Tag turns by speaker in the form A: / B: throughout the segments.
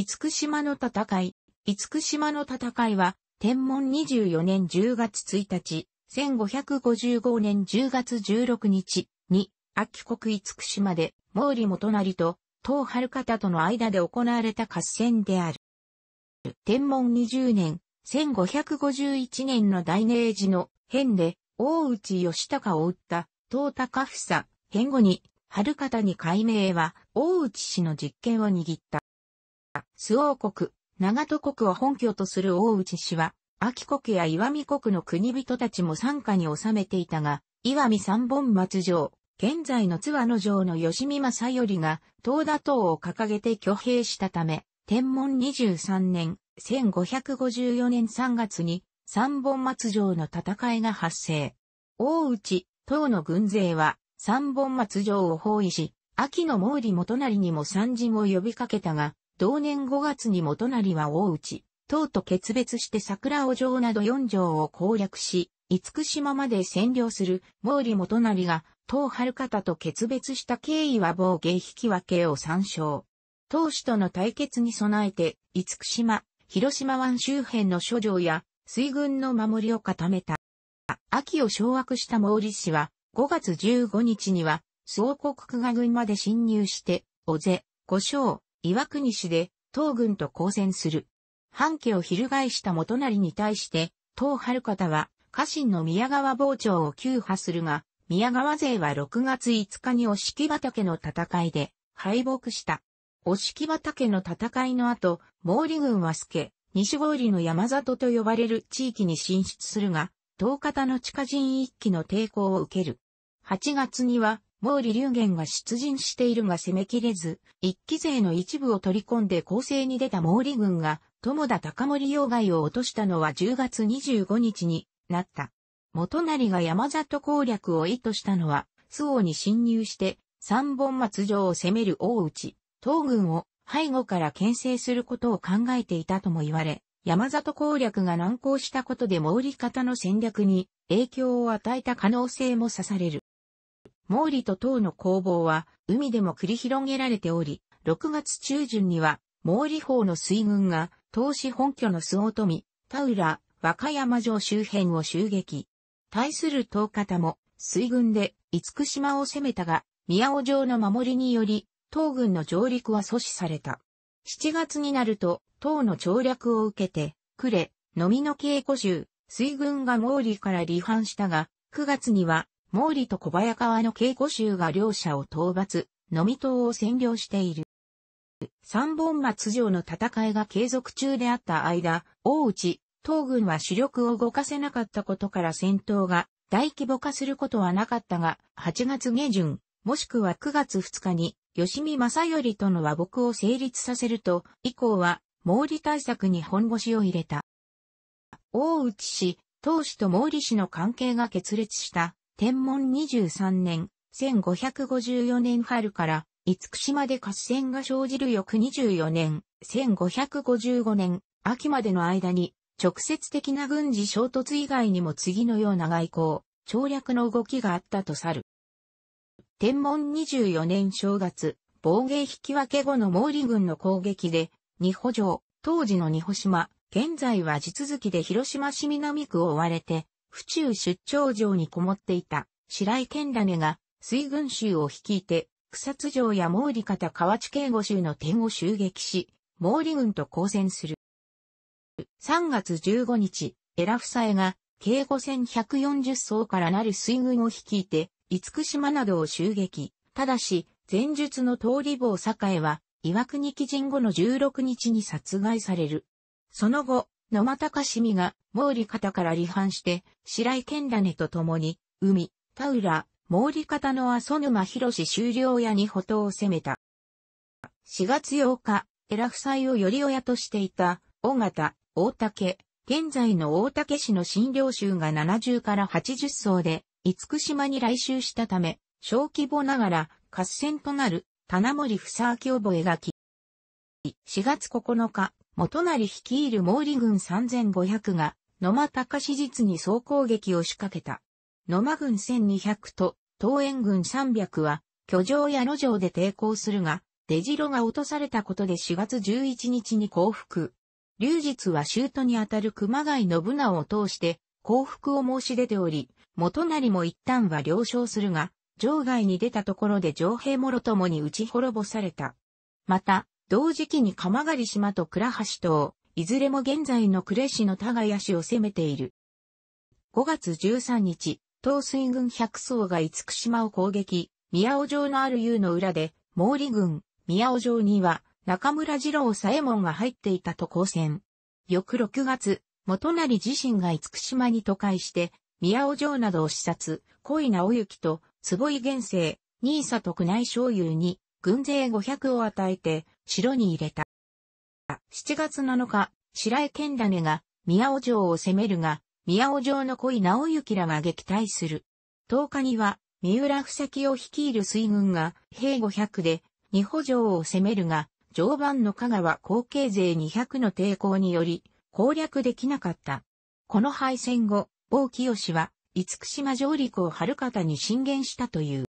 A: 五福島の戦い。五福島の戦いは、天文24年10月1日、1555年10月16日に、秋国五福島で、毛利元成と、東春方との間で行われた合戦である。天文20年、1551年の大明治の変で、大内義隆を撃った、東高房、変後に、春方に改名は、大内氏の実権を握った。周王国、長戸国を本拠とする大内氏は、秋国や岩見国の国人たちも参加に収めていたが、岩見三本松城、現在の津和野城の吉見正頼が、東田党を掲げて挙兵したため、天文23年、1554年3月に、三本松城の戦いが発生。大内、党の軍勢は、三本松城を包囲し、秋の毛利元成にも参陣を呼びかけたが、同年5月に元成は大内、党と決別して桜尾城など四城を攻略し、厳島まで占領する毛利元成が、党春方と決別した経緯は防芸引き分けを参照。党首との対決に備えて、厳島、広島湾周辺の諸城や水軍の守りを固めた。秋を掌握した毛利氏は、5月15日には、総国区画軍まで侵入して、小瀬、五章、岩国市で、東軍と交戦する。半家を翻した元成に対して、東春方は、家臣の宮川傍聴を求破するが、宮川勢は6月5日にお敷畑の戦いで敗北した。お敷畑の戦いの後、毛利軍は助、西郡の山里と呼ばれる地域に進出するが、東方の地下人一揆の抵抗を受ける。8月には毛利龍元が出陣しているが攻めきれず、一期勢の一部を取り込んで攻勢に出た毛利軍が、友田高森要害を落としたのは10月25日になった。元成が山里攻略を意図したのは、周王に侵入して、三本松城を攻める大内、東軍を背後から牽制することを考えていたとも言われ、山里攻略が難航したことで毛利方の戦略に影響を与えた可能性も指される。毛利と唐の攻防は海でも繰り広げられており、6月中旬には毛利方の水軍が東市本拠の巣を富、田浦、和歌山城周辺を襲撃。対する唐方も水軍で五福島を攻めたが、宮尾城の守りにより、唐軍の上陸は阻止された。7月になると、唐の調略を受けて、呉、のみの稽古州、水軍が毛利から離反したが、9月には毛利と小早川の慶古州が両者を討伐、飲み島を占領している。三本松城の戦いが継続中であった間、大内、東軍は主力を動かせなかったことから戦闘が大規模化することはなかったが、8月下旬、もしくは9月2日に、吉見正頼との和睦を成立させると、以降は、毛利対策に本腰を入れた。大内氏、東氏と毛利氏の関係が決裂した天文23年、1554年春から、五福島で合戦が生じる翌24年、1555年、秋までの間に、直接的な軍事衝突以外にも次のような外交、調略の動きがあったとさる。天文24年正月、防衛引き分け後の毛利軍の攻撃で、二保城、当時の二保島、現在は地続きで広島市南区を追われて、府中出張城にこもっていた白井健羅が水軍衆を率いて草津城や毛利方河内慶吾州の点を襲撃し、毛利軍と交戦する。3月15日、エラフサエが、計戦1 4 0層からなる水軍を率いて、厳島などを襲撃。ただし、前述の通り坊栄は、岩国基人後の16日に殺害される。その後、野間隆美が毛利方から離反して、白井健根と共に、海、田浦、毛利方の阿蘇沼広終了屋に歩頭を攻めた。4月8日、エラ夫妻をり親としていた、尾形、大竹、現在の大竹市の新領州が70から80層で、五島に来襲したため、小規模ながら合戦となる、棚森房明覚書。4月9日、元成率いる毛利軍3500が、野間隆実に総攻撃を仕掛けた。野間軍1200と、東園軍300は、居城や路上で抵抗するが、出城が落とされたことで4月11日に降伏。流実は州都にあたる熊谷信直を通して、降伏を申し出ており、元成も一旦は了承するが、城外に出たところで城兵もろともに打ち滅ぼされた。また、同時期に鎌狩島と倉橋島、いずれも現在の呉市の田谷市を攻めている。5月13日、東水軍百層が五島を攻撃、宮尾城のある湯の裏で、毛利軍、宮尾城には、中村次郎左衛門が入っていたと交戦。翌6月、元成自身が五島に都会して、宮尾城などを視察、小井直行と、坪井元生、新里宮内商友に、軍勢500を与えて、城に入れた。7月7日、白江健種が宮尾城を攻めるが、宮尾城の恋直行らが撃退する。10日には、三浦不樹を率いる水軍が兵500で、二保城を攻めるが、常磐の香川後継勢200の抵抗により、攻略できなかった。この敗戦後、大清は、福島上陸を春方に進言したという。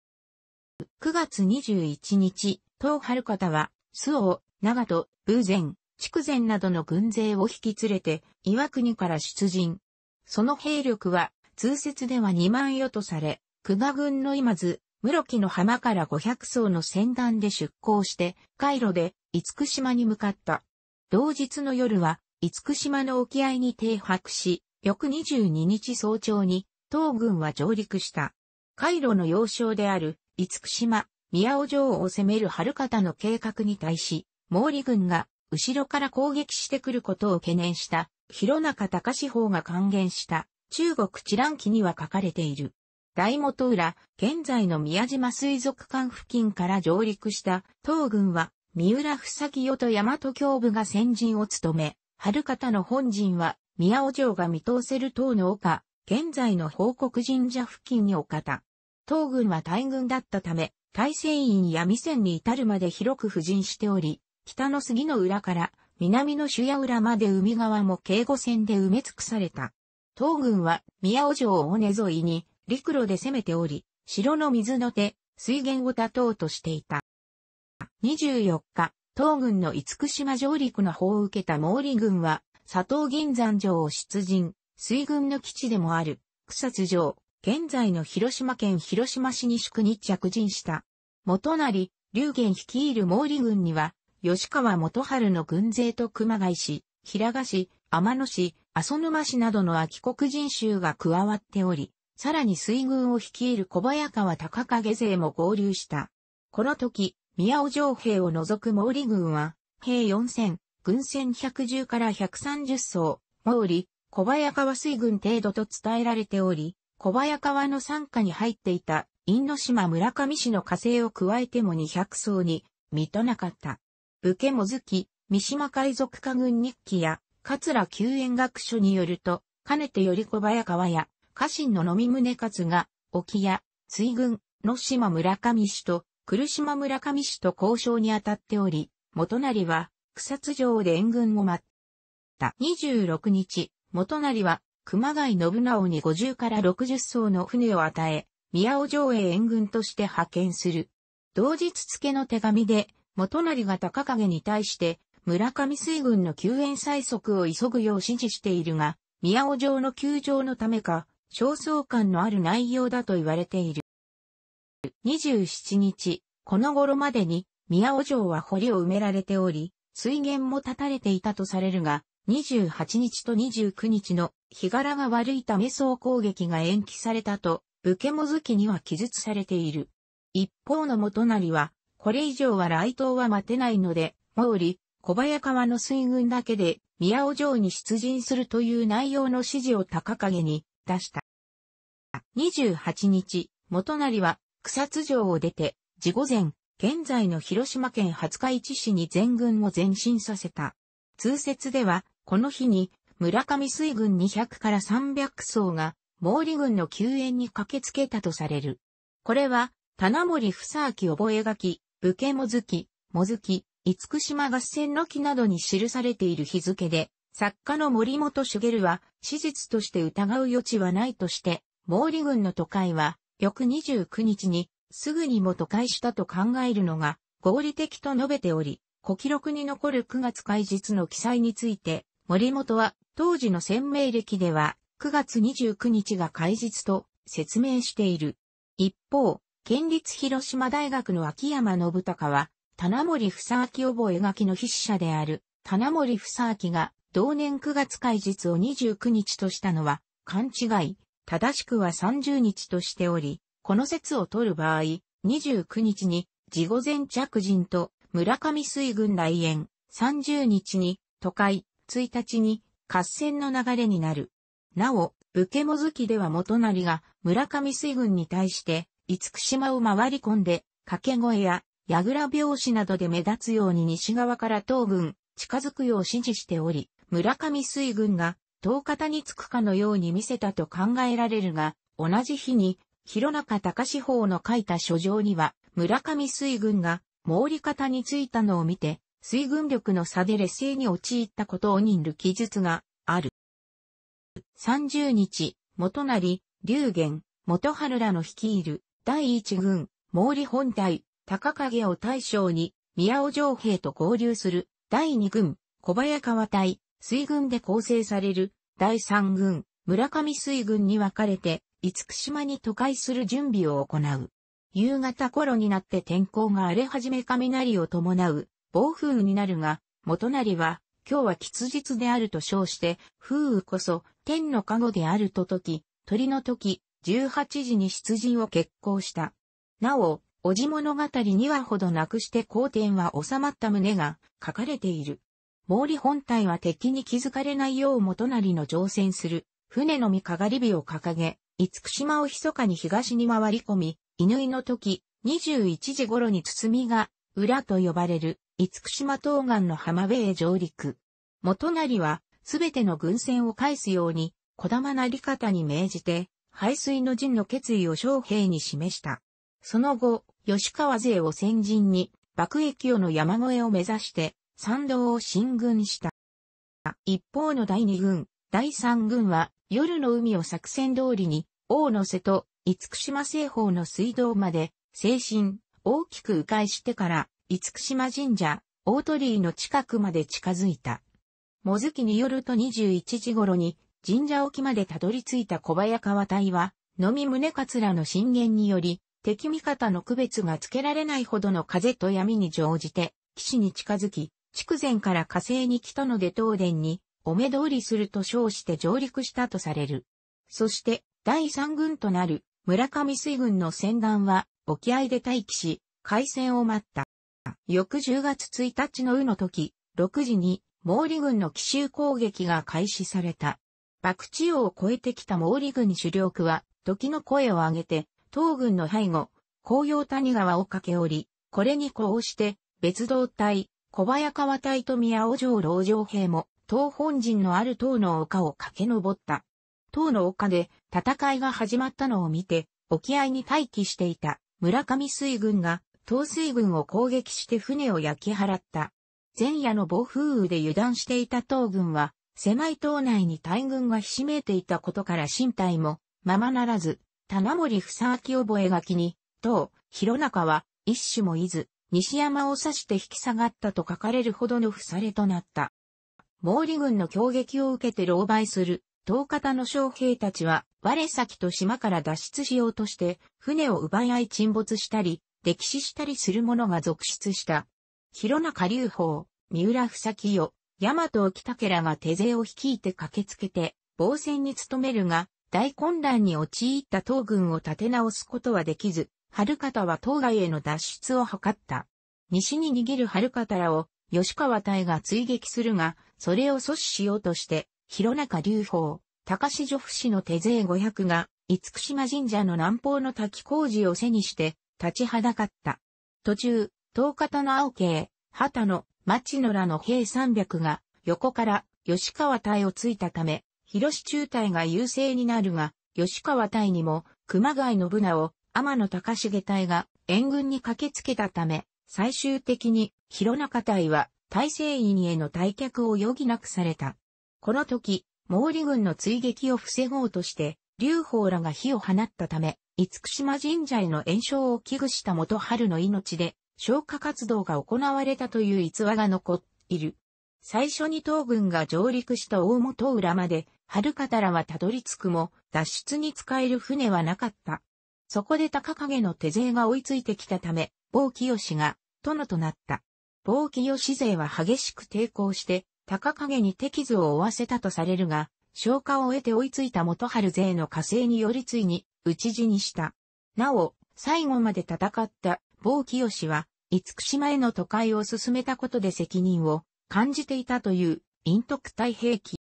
A: 9月21日、東春方は、周防、長門、武前、筑前などの軍勢を引き連れて、岩国から出陣。その兵力は、通説では2万余とされ、久我軍の今津、室木の浜から500層の船団で出港して、海路で、五福島に向かった。同日の夜は、五福島の沖合に停泊し、翌22日早朝に、東軍は上陸した。回路の要衝である、福島、宮尾城を攻める春方の計画に対し、毛利軍が後ろから攻撃してくることを懸念した広中隆志法が還元した中国治乱記には書かれている。大元浦、現在の宮島水族館付近から上陸した東軍は三浦ふさぎよと大和教部が先陣を務め、春方の本陣は宮尾城が見通せる塔の丘、現在の報告神社付近に丘た。東軍は大軍だったため、大戦院や未戦に至るまで広く布陣しており、北の杉の裏から南の主屋浦まで海側も警護線で埋め尽くされた。東軍は宮尾城を根沿いに陸路で攻めており、城の水の手、水源を断とうとしていた。24日、東軍の厳島上陸の砲を受けた毛利軍は、佐藤銀山城を出陣、水軍の基地でもある、草津城、現在の広島県広島市西区に着陣した。元成、龍玄率いる毛利軍には、吉川元春の軍勢と熊谷市、平賀市、天野市、阿蘇沼市などの秋国人衆が加わっており、さらに水軍を率いる小早川高影勢も合流した。この時、宮尾城兵を除く毛利軍は、兵四千、軍船百十から百三十層、毛利、小早川水軍程度と伝えられており、小早川の参加に入っていたインド島村上市の火星を加えても200層に満たなかった。武家も月、き、三島海賊家軍日記や、桂救援学書によると、かねてより小早川や、家臣の飲み宗勝が、沖や、水軍、野島村上氏と、来島村上氏と交渉に当たっており、元成は、草津城で援軍を待った。26日、元成は、熊谷信直に50から60艘の船を与え、宮尾城へ援軍として派遣する。同日付の手紙で、元成が高影に対して、村上水軍の救援催促を急ぐよう指示しているが、宮尾城の救助のためか、焦燥感のある内容だと言われている。27日、この頃までに、宮尾城は堀を埋められており、水源も断たれていたとされるが、28日と29日の日柄が悪いため総攻撃が延期されたと武家もずきには記述されている。一方の元成は、これ以上は来島は待てないので、毛利、小早川の水軍だけで、宮尾城に出陣するという内容の指示を高影に出した。28日、元成は、草津城を出て、事午前、現在の広島県廿日市市に全軍を前進させた。通説では、この日に、村上水軍200から300層が、毛利軍の救援に駆けつけたとされる。これは、棚森房明覚書き、武家もずき、もずき、厳島合戦の記などに記されている日付で、作家の森本茂は、史実として疑う余地はないとして、毛利軍の都会は、翌29日に、すぐにも都会したと考えるのが、合理的と述べており、古記録に残る9月開日の記載について、森本は、当時の鮮明歴では、9月29日が開日と説明している。一方、県立広島大学の秋山信孝は、棚森房明覚書の筆者である、棚森房明が、同年9月開日を29日としたのは、勘違い、正しくは30日としており、この説を取る場合、29日に、地後前着陣と、村上水軍来園、30日に、都会、1日に、合戦の流れになる。なお、武家も好きでは元成が村上水軍に対して、五福島を回り込んで、掛け声や、矢倉拍子などで目立つように西側から東軍、近づくよう指示しており、村上水軍が、東方につくかのように見せたと考えられるが、同じ日に、広中隆法の書いた書状には、村上水軍が、毛利方についたのを見て、水軍力の差で劣勢に陥ったことを認る記述がある。30日、元成、龍玄、元春らの率いる、第一軍、毛利本隊、高影を大将に、宮尾城兵と合流する、第二軍、小早川隊、水軍で構成される、第三軍、村上水軍に分かれて、五福島に都会する準備を行う。夕方頃になって天候が荒れ始め雷を伴う暴風雨になるが、元成は今日は吉日であると称して、風雨こそ天の加護であると時、鳥の時、18時に出陣を決行した。なお、おじ物語にはほどなくして皇天は収まった旨が書かれている。毛利本体は敵に気づかれないよう元りの乗船する、船のみかがり火を掲げ、五福島を密かに東に回り込み、犬の時、21時頃に包みが、裏と呼ばれる厳島東岸の浜辺へ上陸。元就は、すべての軍船を返すように、小玉なり方に命じて、排水の陣の決意を将兵に示した。その後、吉川勢を先陣に、爆撃をの山越えを目指して、山道を進軍した。一方の第二軍、第三軍は、夜の海を作戦通りに、大野瀬と、厳島西方の水道まで、精神、大きく迂回してから、五福島神社、大鳥居の近くまで近づいた。もずきによると21時頃に、神社沖までたどり着いた小早川隊は、のみ宗桂の進言により、敵味方の区別がつけられないほどの風と闇に乗じて、岸に近づき、筑前から火星に来たので東電に、お目通りすると称して上陸したとされる。そして、第三軍となる村上水軍の戦団は、沖合で待機し、海戦を待った。翌10月1日の雨の時、6時に毛利軍の奇襲攻撃が開始された。爆地を越えてきた毛利軍主力は、時の声を上げて、東軍の背後、紅葉谷川を駆け下り、これに呼応して、別動隊、小早川隊と宮尾城老城兵も、東本陣のある塔の丘を駆け上った。塔の丘で戦いが始まったのを見て、沖合に待機していた村上水軍が統帥軍を攻撃して船を焼き払った。前夜の暴風雨で油断していた東軍は、狭い島内に大軍がひしめいていたことから身体も、ままならず、棚森房明覚書に、東、広中は、一種もいず、西山を指して引き下がったと書かれるほどの不されとなった。毛利軍の攻撃を受けて狼狽する、東方の将兵たちは、我先と島から脱出しようとして、船を奪い合い沈没したり、溺死したりする者が続出した。広中隆法、三浦房清、大和沖竹らが手勢を率いて駆けつけて、防戦に努めるが、大混乱に陥った東軍を立て直すことはできず、春方は東外への脱出を図った。西に逃げる春方らを、吉川隊が追撃するが、それを阻止しようとして、広中隆法、高志女夫氏の手勢500が、福島神社の南方の滝工事を背にして、立ちはだかった。途中、東方の青慶、旗の町野らの兵300が横から吉川隊をついたため、広中隊が優勢になるが、吉川隊にも熊谷信長を天野高重隊が援軍に駆けつけたため、最終的に広中隊は大勢院への退却を余儀なくされた。この時、毛利軍の追撃を防ごうとして、劉邦らが火を放ったため、厳島神社への延焼を危惧した元春の命で、消火活動が行われたという逸話が残っている。最初に東軍が上陸した大本浦まで、春方らはたどり着くも、脱出に使える船はなかった。そこで高影の手勢が追いついてきたため、某清が、殿となった。某清勢は激しく抵抗して、高影に手傷を負わせたとされるが、消火を得て追いついた元春勢の火星によりついに、討ち死にした。なお、最後まで戦った某清は、厳島への都会を進めたことで責任を感じていたという陰徳太平記。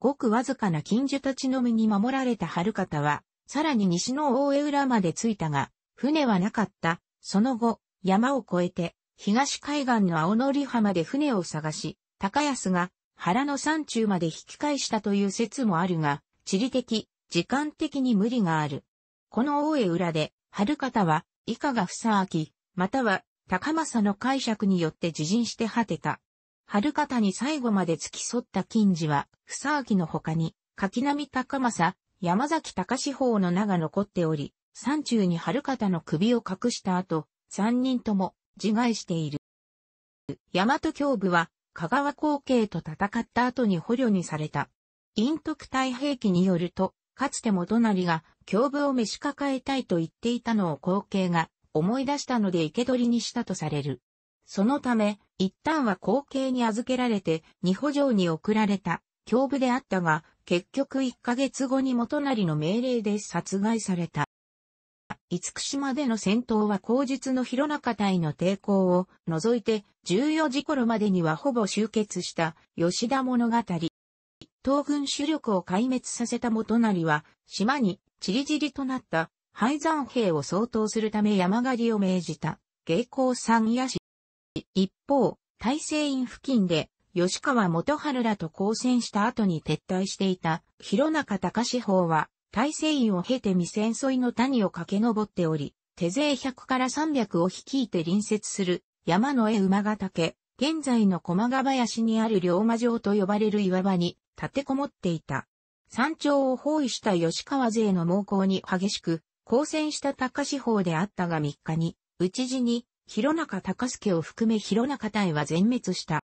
A: ごくわずかな近所たちの身に守られた春方は、さらに西の大江浦まで着いたが、船はなかった。その後、山を越えて、東海岸の青のり浜で船を探し、高安が原の山中まで引き返したという説もあるが、地理的、時間的に無理がある。この大江裏で、春方は、以下が房明、または、高政の解釈によって自陣して果てた。春方に最後まで付き添った金次は、房明の他に、柿並高政、山崎隆志法の名が残っており、山中に春方の首を隠した後、三人とも自害している。大和教部は、香川光景と戦った後に捕虜にされた。陰徳太平記によると、かつて元成が、胸部を召し抱えたいと言っていたのを後継が、思い出したので生け捕りにしたとされる。そのため、一旦は後継に預けられて、二歩城に送られた、胸部であったが、結局1ヶ月後に元成の命令で殺害された。五島での戦闘は後日の広中隊の抵抗を除いて、14時頃までにはほぼ終結した、吉田物語。東軍主力を壊滅させた元成は、島に散り散りとなった廃山兵を相当するため山狩りを命じた、芸行山野市。一方、大西院付近で、吉川元春らと交戦した後に撤退していた、広中隆志法は、大西院を経て未戦争の谷を駆け上っており、手勢100から300を率いて隣接する、山の絵馬ヶ岳、現在の駒ヶ林にある龍馬城と呼ばれる岩場に、立てこもっていた。山頂を包囲した吉川勢の猛攻に激しく、抗戦した高志方であったが3日に、討ち死に、広中高助を含め広中隊は全滅した。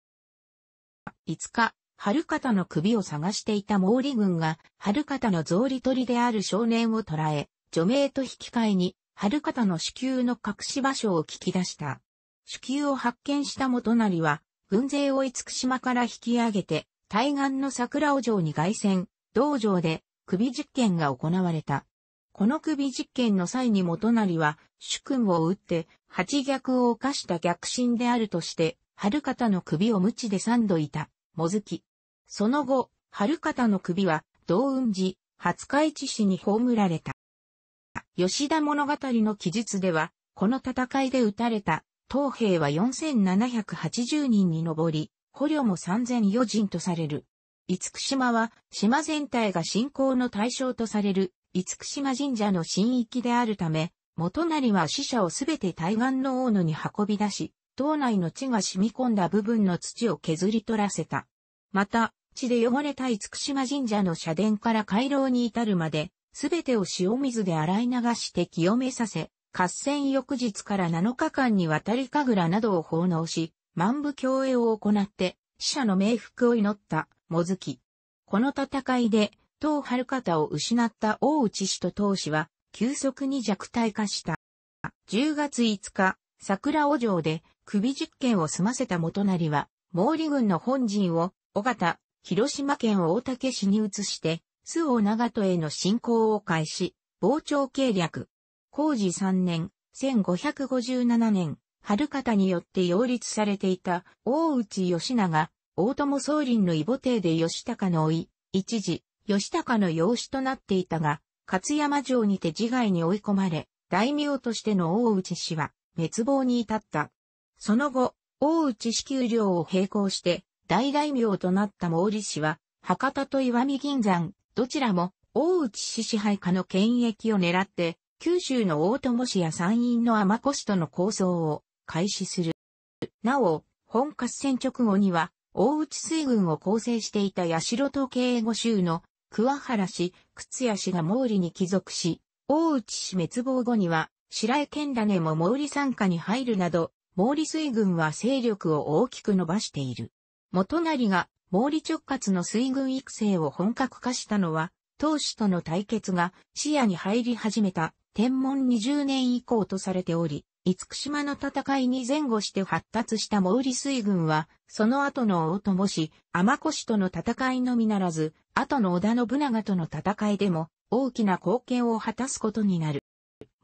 A: 5日、春方の首を探していた毛利軍が、春方の草履取りである少年を捕らえ、除名と引き換えに、春方の子宮の隠し場所を聞き出した。子宮を発見した元就は、軍勢を厳島から引き上げて、対岸の桜尾城に凱旋、道場で首実験が行われた。この首実験の際に元成は、主君を撃って、八逆を犯した逆進であるとして、春方の首を無知で三度いた、もずき。その後、春方の首は、道雲寺、廿日市市に葬られた。吉田物語の記述では、この戦いで撃たれた、東兵は4780人に上り、捕虜も三千余人とされる。厳島は、島全体が信仰の対象とされる、厳島神社の神域であるため、元りは死者をすべて対岸の大野に運び出し、島内の地が染み込んだ部分の土を削り取らせた。また、地で汚れた厳島神社の社殿から回廊に至るまで、すべてを塩水で洗い流して清めさせ、合戦翌日から7日間にわたり神楽などを奉納し、万部共栄を行って、死者の冥福を祈った、もずき。この戦いで、東春方を失った大内氏と当氏は、急速に弱体化した。10月5日、桜尾城で、首実験を済ませた元成は、毛利軍の本陣を、尾形、広島県大竹市に移して、須尾長門への侵攻を開始、傍聴計略。工事3年、1557年、春方によって擁立されていた大内義長、大友宗林の異母帝で義高の甥、一時、義高の養子となっていたが、勝山城にて自害に追い込まれ、大名としての大内氏は滅亡に至った。その後、大内支給領を並行して、大大名となった毛利氏は、博多と岩見銀山、どちらも大内氏支配下の権益を狙って、九州の大友氏や山陰の天氏との構想を開始する。なお、本合戦直後には、大内水軍を構成していた八代と慶吾州の桑原氏、靴屋氏が毛利に帰属し、大内氏滅亡後には、白江健種も毛利参加に入るなど、毛利水軍は勢力を大きく伸ばしている。元成が毛利直轄の水軍育成を本格化したのは、当主との対決が視野に入り始めた天文20年以降とされており、五福島の戦いに前後して発達した毛利水軍は、その後の大友氏、天越との戦いのみならず、後の織田信長との戦いでも、大きな貢献を果たすことになる。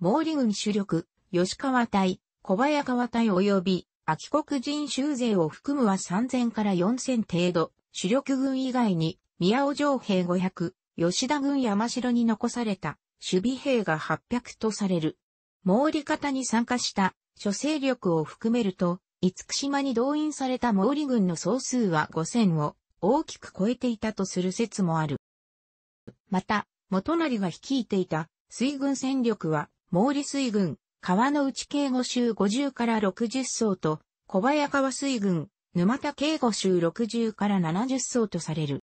A: 毛利軍主力、吉川隊、小早川隊及び、秋国人州勢を含むは3000から4000程度、主力軍以外に、宮尾城兵500、吉田軍山城に残された、守備兵が800とされる。毛利方に参加した諸勢力を含めると、五島に動員された毛利軍の総数は5000を大きく超えていたとする説もある。また、元成が率いていた水軍戦力は、毛利水軍、川の内警護州50から60層と、小早川水軍、沼田警護州60から70層とされる。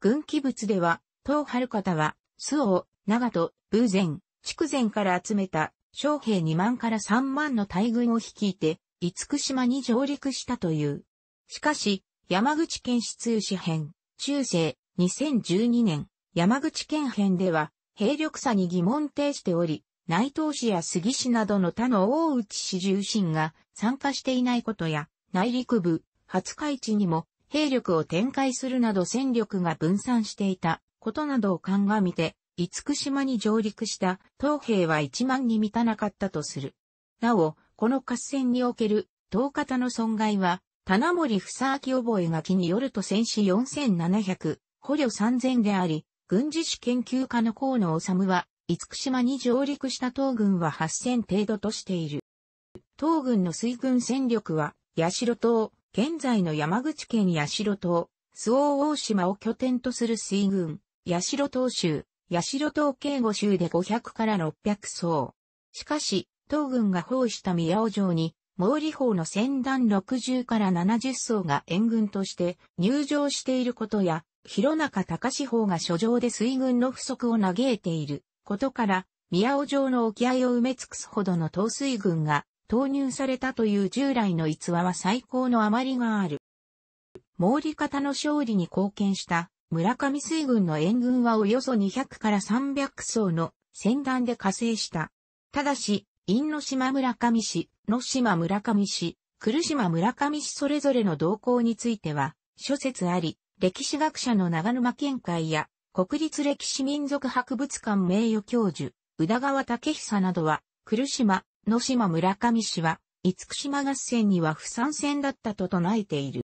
A: 軍機物では、東春方は、須を、長門、偶然、筑前から集めた将兵2万から3万の大軍を率いて、五福島に上陸したという。しかし、山口県出通紙編、中世、2012年、山口県編では、兵力差に疑問呈しており、内藤市や杉市などの他の大内市重臣が参加していないことや、内陸部、廿日市にも兵力を展開するなど戦力が分散していたことなどを鑑みて、福島に上陸した東兵は1万に満たなかったとする。なお、この合戦における東方の損害は、棚森房明覚書によると戦死4700、捕虜3000であり、軍事史研究家の河野治は、福島に上陸した東軍は8000程度としている。東軍の水軍戦力は、八代島、現在の山口県八代島、周防大島を拠点とする水軍、八代島州、代島慶五州で500から600層。しかし、東軍が包囲した宮尾城に、毛利法の先団60から70層が援軍として入城していることや、広中隆法が諸城で水軍の不足を嘆いていることから、宮尾城の沖合を埋め尽くすほどの東水軍が投入されたという従来の逸話は最高の余りがある。毛利方の勝利に貢献した村上水軍の援軍はおよそ200から300層の船団で加勢した。ただし、因島村上市、野島村上市、来島村上市それぞれの動向については、諸説あり、歴史学者の長沼県会や、国立歴史民族博物館名誉教授、宇田川武久などは、来島、野島村上市は、五福島合戦には不参戦だったと唱えている。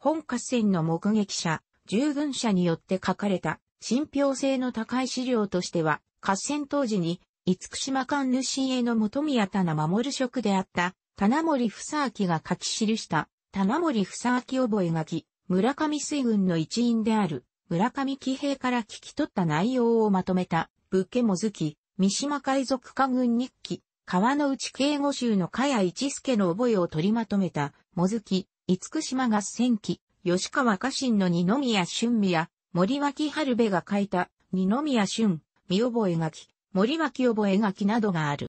A: 本合戦の目撃者、従軍者によって書かれた信憑性の高い資料としては、合戦当時に、厳島館主への元宮棚守職であった、棚森房明が書き記した、棚森房明覚書、村上水軍の一員である、村上喜平から聞き取った内容をまとめた、武家もずき、三島海賊家軍日記、川の内警護衆の茅谷一助の覚えを取りまとめた、もずき、厳島合戦記、吉川家臣の二宮俊美や森脇春部が書いた二宮俊、見覚え書き、森脇覚え書きなどがある。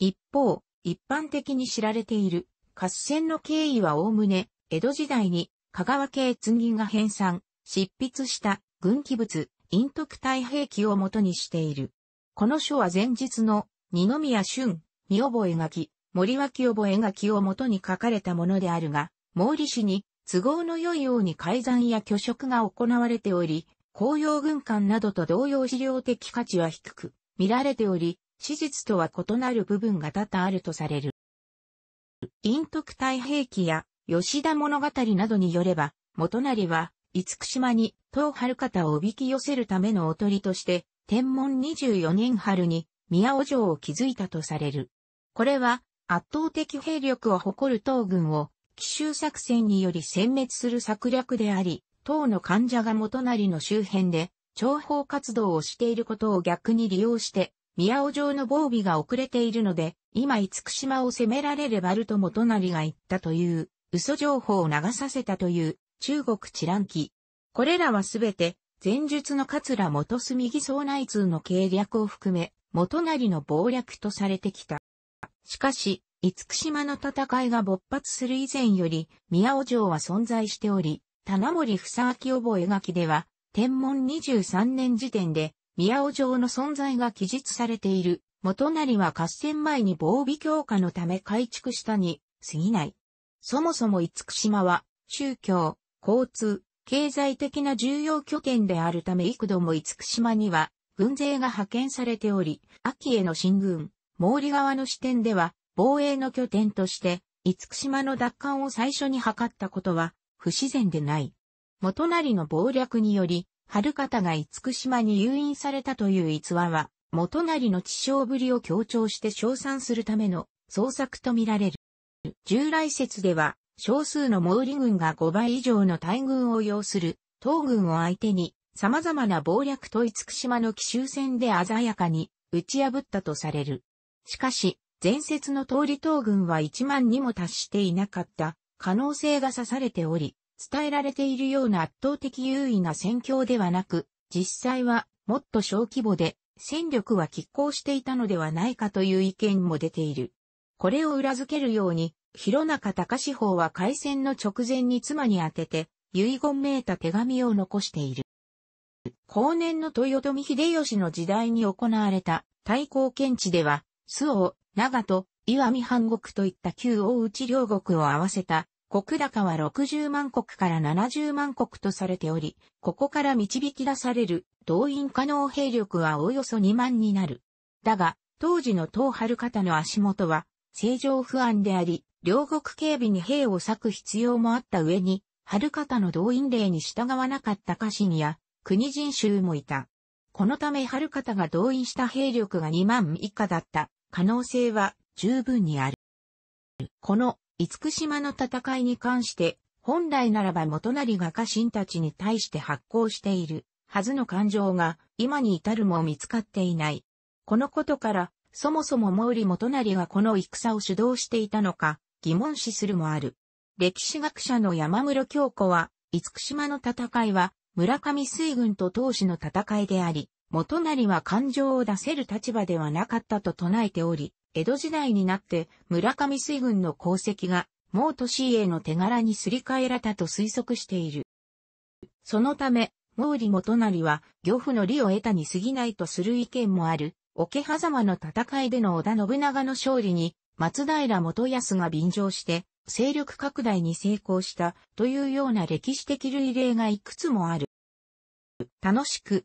A: 一方、一般的に知られている合戦の経緯はおおむね江戸時代に香川系銀が編纂、執筆した軍記物、陰徳太平記を元にしている。この書は前日の二宮俊、見覚え書き、森脇覚え書きを元に書かれたものであるが、毛利氏に都合の良いように改ざんや虚飾が行われており、公用軍艦などと同様資料的価値は低く見られており、史実とは異なる部分が多々あるとされる。陰徳太平記や吉田物語などによれば、元成は、厳島に、東春方をおびき寄せるためのおとりとして、天文24年春に、宮尾城を築いたとされる。これは、圧倒的兵力を誇る東軍を、奇襲作戦により殲滅する策略であり、党の患者が元りの周辺で、諜報活動をしていることを逆に利用して、宮尾城の防備が遅れているので、今厳島を攻められればると元りが言ったという、嘘情報を流させたという、中国治乱記。これらはすべて、前述の桂元住義総内通の計略を含め、元りの謀略とされてきた。しかし、厳島の戦いが勃発する以前より、宮尾城は存在しており、棚森房明覚書では、天文23年時点で、宮尾城の存在が記述されている。元成は合戦前に防備強化のため改築したに、過ぎない。そもそも厳島は、宗教、交通、経済的な重要拠点であるため幾度も厳島には、軍勢が派遣されており、秋への進軍、毛利側の視点では、防衛の拠点として、五福島の奪還を最初に図ったことは、不自然でない。元成の謀略により、春方が五福島に誘引されたという逸話は、元成の地匠ぶりを強調して称賛するための創作とみられる。従来説では、少数の毛利軍が5倍以上の大軍を要する、東軍を相手に、様々な謀略と五福島の奇襲戦で鮮やかに打ち破ったとされる。しかし、前説の通り東軍は1万にも達していなかった可能性が指されており、伝えられているような圧倒的優位な戦況ではなく、実際はもっと小規模で戦力は拮抗していたのではないかという意見も出ている。これを裏付けるように、広中隆志法は開戦の直前に妻に宛てて、遺言めいた手紙を残している。後年の豊臣秀吉の時代に行われた対抗検知では、巣を長門、岩見半国といった旧大内両国を合わせた、国高は60万国から70万国とされており、ここから導き出される動員可能兵力はおよそ2万になる。だが、当時の東春方の足元は、正常不安であり、両国警備に兵を割く必要もあった上に、春方の動員令に従わなかった家臣や、国人衆もいた。このため春方が動員した兵力が2万以下だった可能性は十分にある。この、厳島の戦いに関して、本来ならば元成が家臣たちに対して発行しているはずの感情が今に至るも見つかっていない。このことから、そもそも毛利元成がこの戦を主導していたのか疑問視するもある。歴史学者の山室京子は、厳島の戦いは村上水軍と当時の戦いであり、元就は感情を出せる立場ではなかったと唱えており、江戸時代になって村上水軍の功績が、もう都市への手柄にすり替えられたと推測している。そのため、毛利元就は、漁夫の利を得たに過ぎないとする意見もある、桶狭間の戦いでの織田信長の勝利に、松平元康が便乗して、勢力拡大に成功したというような歴史的類例がいくつもある。楽しく